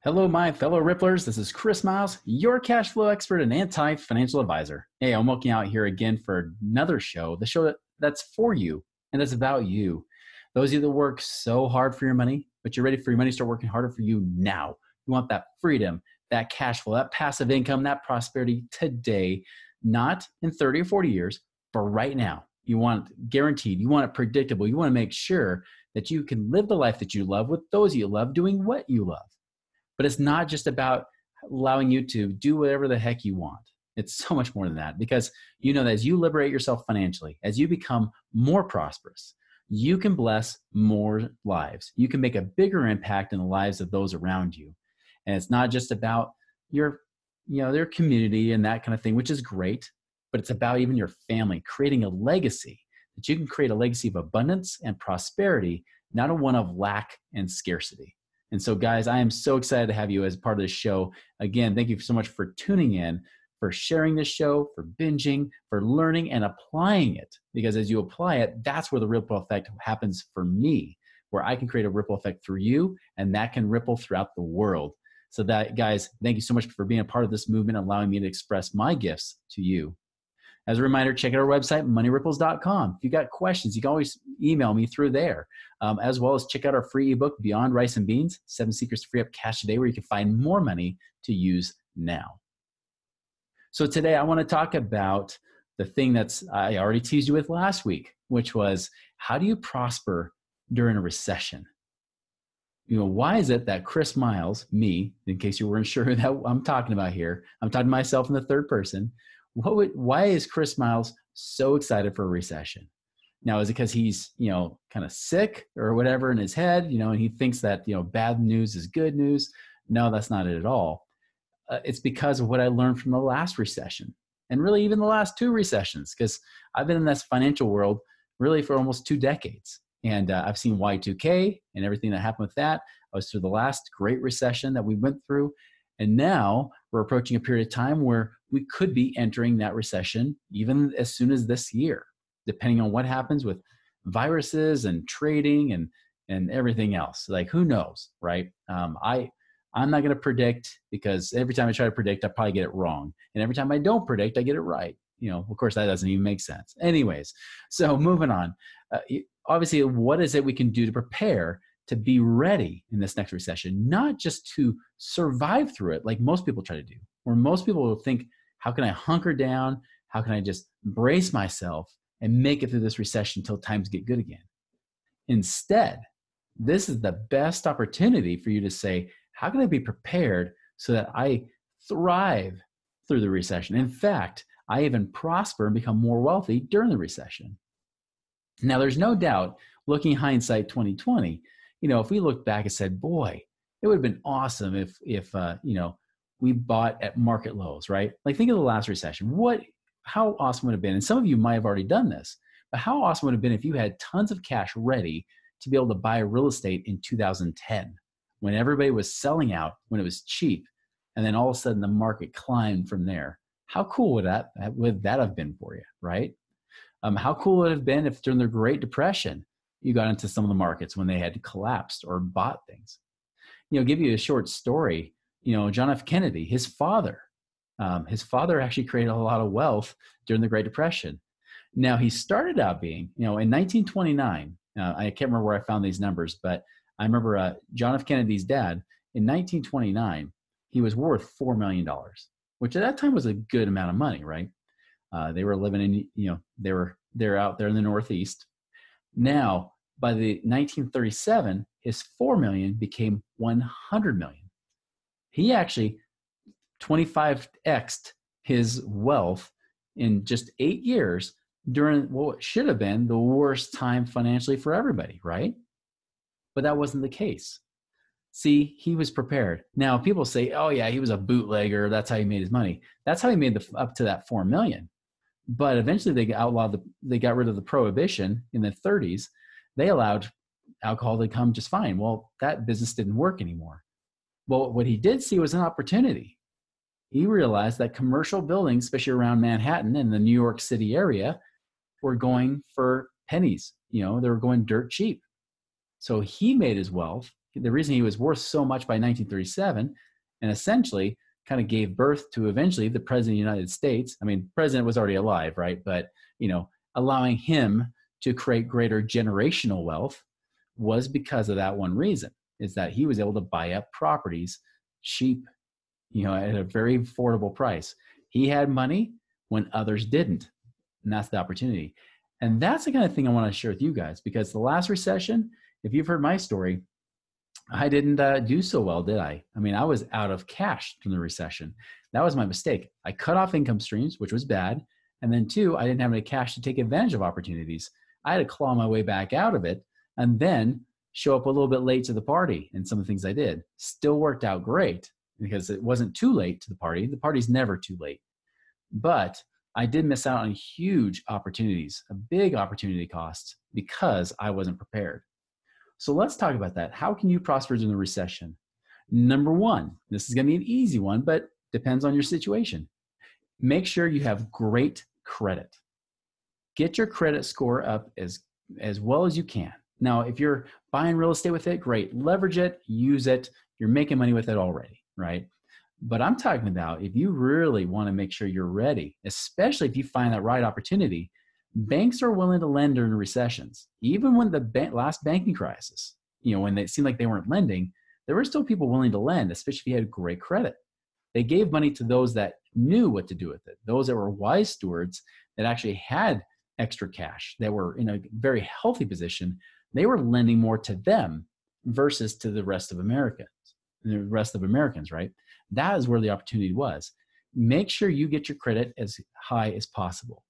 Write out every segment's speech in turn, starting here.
Hello, my fellow Ripplers. This is Chris Miles, your cash flow expert and anti financial advisor. Hey, I'm looking out here again for another show, the show that, that's for you and that's about you. Those of you that work so hard for your money, but you're ready for your money to start working harder for you now. You want that freedom, that cash flow, that passive income, that prosperity today, not in 30 or 40 years, but right now you want guaranteed you want it predictable you want to make sure that you can live the life that you love with those you love doing what you love but it's not just about allowing you to do whatever the heck you want it's so much more than that because you know that as you liberate yourself financially as you become more prosperous you can bless more lives you can make a bigger impact in the lives of those around you and it's not just about your you know their community and that kind of thing which is great but it's about even your family, creating a legacy that you can create a legacy of abundance and prosperity, not a one of lack and scarcity. And so, guys, I am so excited to have you as part of this show. Again, thank you so much for tuning in, for sharing this show, for binging, for learning and applying it. Because as you apply it, that's where the ripple effect happens for me, where I can create a ripple effect for you, and that can ripple throughout the world. So, that, guys, thank you so much for being a part of this movement, allowing me to express my gifts to you. As a reminder, check out our website, moneyripples.com. If you have got questions, you can always email me through there, um, as well as check out our free ebook, Beyond Rice and Beans Seven Secrets to Free Up Cash Today, where you can find more money to use now. So, today I want to talk about the thing that's I already teased you with last week, which was how do you prosper during a recession? You know, why is it that Chris Miles, me, in case you weren't sure who that I'm talking about here, I'm talking to myself in the third person, what would why is Chris Miles so excited for a recession? Now, is it because he's, you know, kind of sick or whatever in his head, you know, and he thinks that, you know, bad news is good news? No, that's not it at all. Uh, it's because of what I learned from the last recession and really even the last two recessions, because I've been in this financial world really for almost two decades. And uh, I've seen Y2K and everything that happened with that. I was through the last great recession that we went through. And now we're approaching a period of time where we could be entering that recession even as soon as this year, depending on what happens with viruses and trading and and everything else. Like who knows, right? Um, I I'm not going to predict because every time I try to predict, I probably get it wrong, and every time I don't predict, I get it right. You know, of course, that doesn't even make sense. Anyways, so moving on. Uh, obviously, what is it we can do to prepare to be ready in this next recession, not just to survive through it like most people try to do, or most people will think how can I hunker down? How can I just brace myself and make it through this recession until times get good again? Instead, this is the best opportunity for you to say, how can I be prepared so that I thrive through the recession? In fact, I even prosper and become more wealthy during the recession. Now, there's no doubt, looking hindsight 2020, you know, if we looked back and said, boy, it would have been awesome if, if uh, you know, we bought at market lows, right? Like think of the last recession. What how awesome would have been, and some of you might have already done this, but how awesome would have been if you had tons of cash ready to be able to buy real estate in 2010 when everybody was selling out, when it was cheap, and then all of a sudden the market climbed from there. How cool would that would that have been for you, right? Um, how cool would it have been if during the Great Depression you got into some of the markets when they had collapsed or bought things? You know, give you a short story you know, John F. Kennedy, his father. Um, his father actually created a lot of wealth during the Great Depression. Now, he started out being, you know, in 1929, uh, I can't remember where I found these numbers, but I remember uh, John F. Kennedy's dad in 1929, he was worth $4 million, which at that time was a good amount of money, right? Uh, they were living in, you know, they were, they're out there in the Northeast. Now, by the 1937, his 4 million became 100 million. He actually 25xed his wealth in just eight years during what should have been the worst time financially for everybody, right? But that wasn't the case. See, he was prepared. Now people say, "Oh yeah, he was a bootlegger. That's how he made his money. That's how he made the up to that four million. But eventually, they outlawed the. They got rid of the prohibition in the 30s. They allowed alcohol to come just fine. Well, that business didn't work anymore. But what he did see was an opportunity. He realized that commercial buildings, especially around Manhattan and the New York City area, were going for pennies. You know, they were going dirt cheap. So he made his wealth. The reason he was worth so much by 1937, and essentially kind of gave birth to eventually the president of the United States. I mean, president was already alive, right? But you know, allowing him to create greater generational wealth was because of that one reason is that he was able to buy up properties cheap, you know, at a very affordable price. He had money when others didn't. And that's the opportunity. And that's the kind of thing I want to share with you guys because the last recession, if you've heard my story, I didn't uh, do so well, did I? I mean, I was out of cash from the recession. That was my mistake. I cut off income streams, which was bad. And then, two, I didn't have any cash to take advantage of opportunities. I had to claw my way back out of it. And then show up a little bit late to the party and some of the things I did still worked out great because it wasn't too late to the party. The party's never too late. But I did miss out on huge opportunities, a big opportunity cost because I wasn't prepared. So let's talk about that. How can you prosper in the recession? Number one, this is going to be an easy one, but depends on your situation. Make sure you have great credit. Get your credit score up as, as well as you can. Now, if you're buying real estate with it, great, leverage it, use it. You're making money with it already, right? But I'm talking about if you really want to make sure you're ready, especially if you find that right opportunity, banks are willing to lend during recessions. Even when the last banking crisis, you know, when it seemed like they weren't lending, there were still people willing to lend, especially if you had great credit. They gave money to those that knew what to do with it, those that were wise stewards that actually had extra cash, that were in a very healthy position they were lending more to them versus to the rest of Americans, the rest of Americans, right? That is where the opportunity was. Make sure you get your credit as high as possible.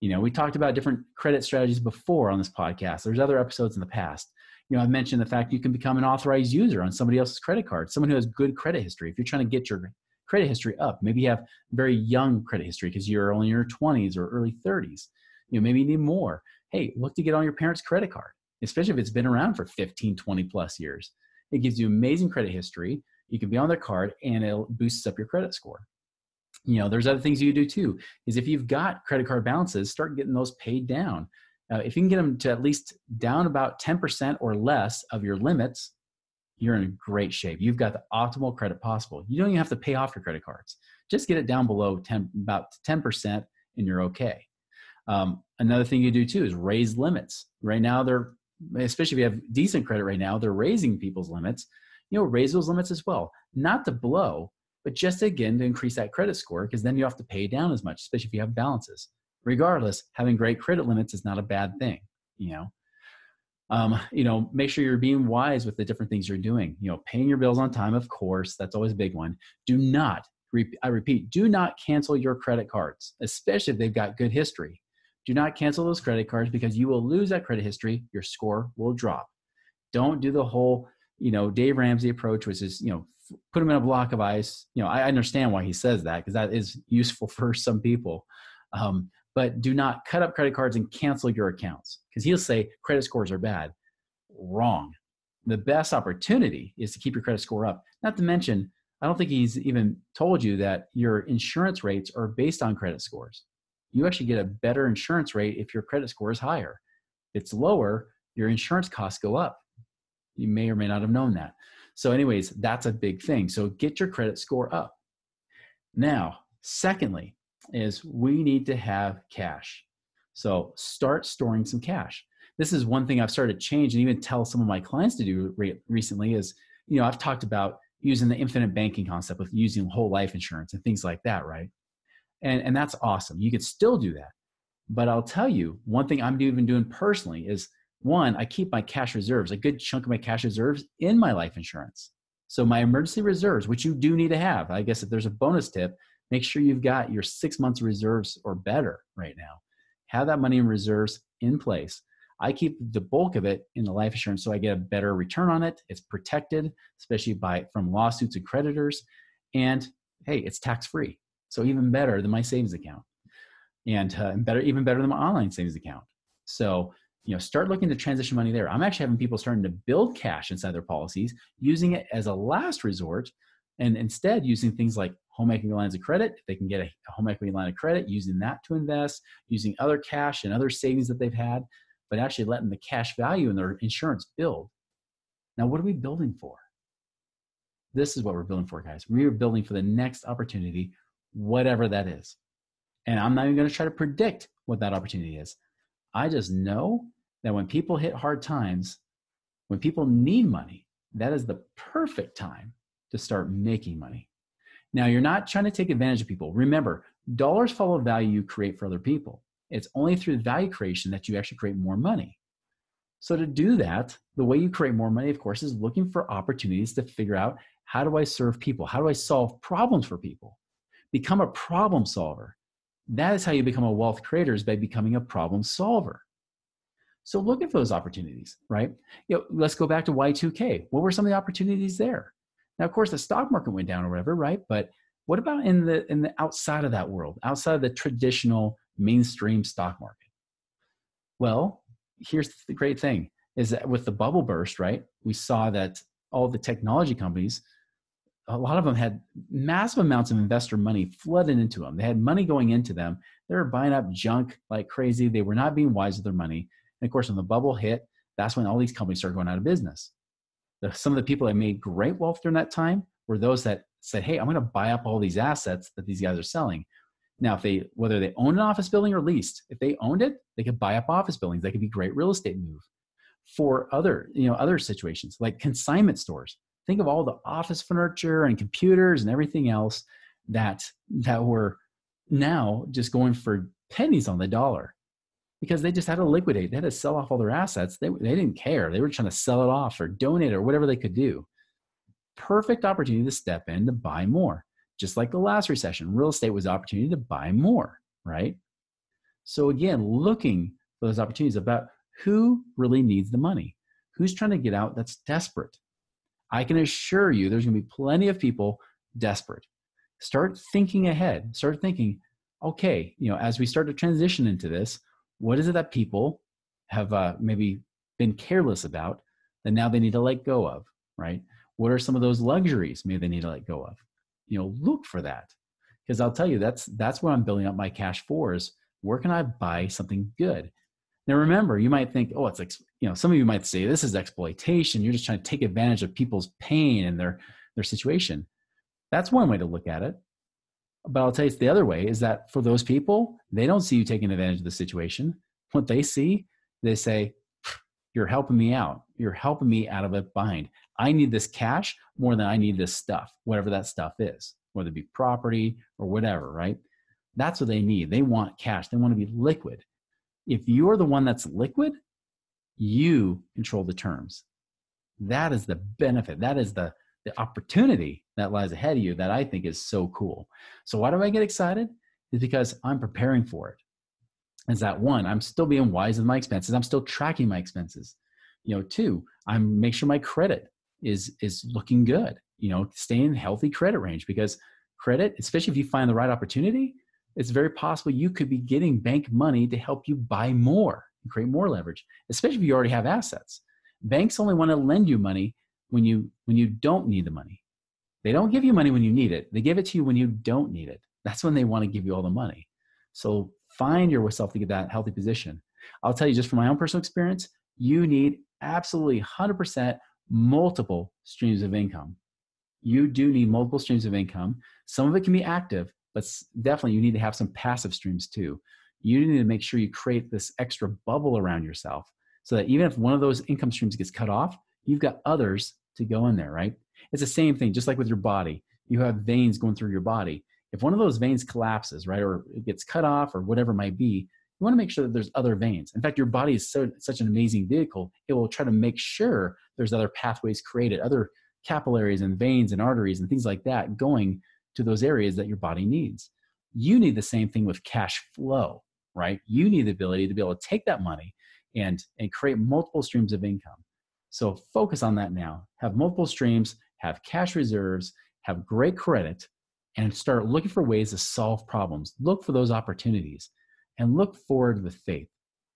You know, we talked about different credit strategies before on this podcast. There's other episodes in the past. You know, I've mentioned the fact you can become an authorized user on somebody else's credit card, someone who has good credit history. If you're trying to get your credit history up, maybe you have very young credit history because you're only in your 20s or early 30s. You know, maybe you need more. Hey, look to get on your parents' credit card especially if it's been around for 15, 20 plus years. It gives you amazing credit history. You can be on their card and it boosts up your credit score. You know, there's other things you do too, is if you've got credit card balances, start getting those paid down. Uh, if you can get them to at least down about 10% or less of your limits, you're in great shape. You've got the optimal credit possible. You don't even have to pay off your credit cards. Just get it down below 10, about 10%, and you're okay. Um, another thing you do too is raise limits. Right now, they're especially if you have decent credit right now, they're raising people's limits. You know, raise those limits as well, not to blow, but just again to increase that credit score, because then you have to pay down as much, especially if you have balances. Regardless, having great credit limits is not a bad thing. You know, um, you know, make sure you're being wise with the different things you're doing. You know, paying your bills on time, of course, that's always a big one. Do not, I repeat, do not cancel your credit cards, especially if they've got good history. Do not cancel those credit cards because you will lose that credit history. Your score will drop. Don't do the whole, you know, Dave Ramsey approach, which is, you know, put them in a block of ice. You know, I understand why he says that because that is useful for some people. Um, but do not cut up credit cards and cancel your accounts because he'll say credit scores are bad. Wrong. The best opportunity is to keep your credit score up. Not to mention, I don't think he's even told you that your insurance rates are based on credit scores you actually get a better insurance rate if your credit score is higher. If it's lower, your insurance costs go up. You may or may not have known that. So, anyways, that's a big thing. So, get your credit score up. Now, secondly, is we need to have cash. So, start storing some cash. This is one thing I've started to change and even tell some of my clients to do re- recently is, you know, I've talked about using the infinite banking concept with using whole life insurance and things like that, right? And, and that's awesome. You can still do that. But I'll tell you, one thing I'm even doing personally is one, I keep my cash reserves, a good chunk of my cash reserves in my life insurance. So my emergency reserves, which you do need to have, I guess if there's a bonus tip, make sure you've got your six months reserves or better right now. Have that money in reserves in place. I keep the bulk of it in the life insurance so I get a better return on it. It's protected, especially by from lawsuits and creditors. And hey, it's tax free. So even better than my savings account, and uh, better even better than my online savings account. So you know, start looking to transition money there. I'm actually having people starting to build cash inside their policies, using it as a last resort, and instead using things like home equity lines of credit. If they can get a home equity line of credit, using that to invest, using other cash and other savings that they've had, but actually letting the cash value in their insurance build. Now, what are we building for? This is what we're building for, guys. We are building for the next opportunity whatever that is. And I'm not even going to try to predict what that opportunity is. I just know that when people hit hard times, when people need money, that is the perfect time to start making money. Now, you're not trying to take advantage of people. Remember, dollars follow value you create for other people. It's only through value creation that you actually create more money. So, to do that, the way you create more money, of course, is looking for opportunities to figure out how do I serve people? How do I solve problems for people? Become a problem solver. That is how you become a wealth creator is by becoming a problem solver. So look at those opportunities, right? You know, let's go back to Y2K. What were some of the opportunities there? Now, of course, the stock market went down or whatever, right? But what about in the in the outside of that world, outside of the traditional mainstream stock market? Well, here's the great thing is that with the bubble burst, right? We saw that all the technology companies a lot of them had massive amounts of investor money flooded into them. They had money going into them. They were buying up junk like crazy. They were not being wise with their money. And of course, when the bubble hit, that's when all these companies started going out of business. The, some of the people that made great wealth during that time were those that said, "Hey, I'm going to buy up all these assets that these guys are selling." Now, if they whether they own an office building or leased, if they owned it, they could buy up office buildings. That could be great real estate move for other you know other situations like consignment stores think of all the office furniture and computers and everything else that that were now just going for pennies on the dollar because they just had to liquidate. They had to sell off all their assets. They, they didn't care. They were trying to sell it off or donate or whatever they could do. Perfect opportunity to step in to buy more. Just like the last recession, real estate was opportunity to buy more, right? So again, looking for those opportunities about who really needs the money, who's trying to get out that's desperate, I can assure you there's going to be plenty of people desperate. Start thinking ahead. Start thinking, okay, you know, as we start to transition into this, what is it that people have uh, maybe been careless about that now they need to let go of, right? What are some of those luxuries maybe they need to let go of? You know, look for that. Because I'll tell you, that's that's where I'm building up my cash for is where can I buy something good? Now, remember, you might think, oh, it's, like, you know, some of you might say this is exploitation. You're just trying to take advantage of people's pain and their, their situation. That's one way to look at it. But I'll tell you the other way is that for those people, they don't see you taking advantage of the situation. What they see, they say, You're helping me out. You're helping me out of a bind. I need this cash more than I need this stuff, whatever that stuff is, whether it be property or whatever, right? That's what they need. They want cash. They want to be liquid. If you're the one that's liquid, you control the terms. That is the benefit. That is the, the opportunity that lies ahead of you that I think is so cool. So, why do I get excited? Is because I'm preparing for it. Is that one, I'm still being wise with my expenses, I'm still tracking my expenses. You know, two, I'm make sure my credit is is looking good, you know, stay in healthy credit range because credit, especially if you find the right opportunity, it's very possible you could be getting bank money to help you buy more and create more leverage, especially if you already have assets. Banks only want to lend you money when you when you don't need the money. They don't give you money when you need it. They give it to you when you don't need it. That's when they want to give you all the money. So find yourself to get that healthy position. I'll tell you just from my own personal experience, you need absolutely 100% multiple streams of income. You do need multiple streams of income. Some of it can be active, but definitely you need to have some passive streams too you need to make sure you create this extra bubble around yourself so that even if one of those income streams gets cut off you've got others to go in there right it's the same thing just like with your body you have veins going through your body if one of those veins collapses right or it gets cut off or whatever it might be you want to make sure that there's other veins in fact your body is so, such an amazing vehicle it will try to make sure there's other pathways created other capillaries and veins and arteries and things like that going to those areas that your body needs. You need the same thing with cash flow, right? You need the ability to be able to take that money and, and create multiple streams of income. So focus on that now. Have multiple streams, have cash reserves, have great credit, and start looking for ways to solve problems. Look for those opportunities and look forward with faith.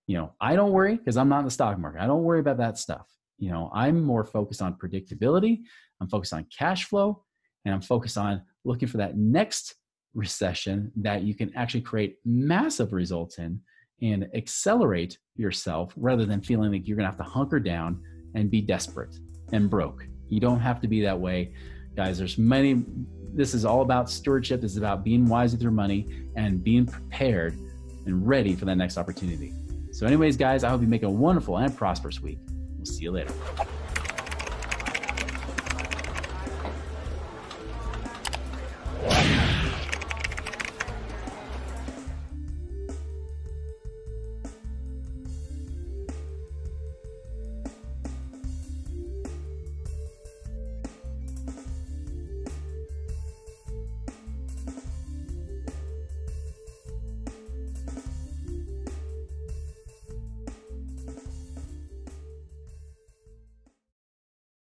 You know, I don't worry because I'm not in the stock market. I don't worry about that stuff. You know, I'm more focused on predictability, I'm focused on cash flow, and I'm focused on looking for that next recession that you can actually create massive results in and accelerate yourself rather than feeling like you're going to have to hunker down and be desperate and broke. You don't have to be that way, guys. There's many, this is all about stewardship. This is about being wise with your money and being prepared and ready for that next opportunity. So, anyways, guys, I hope you make a wonderful and prosperous week. We'll see you later.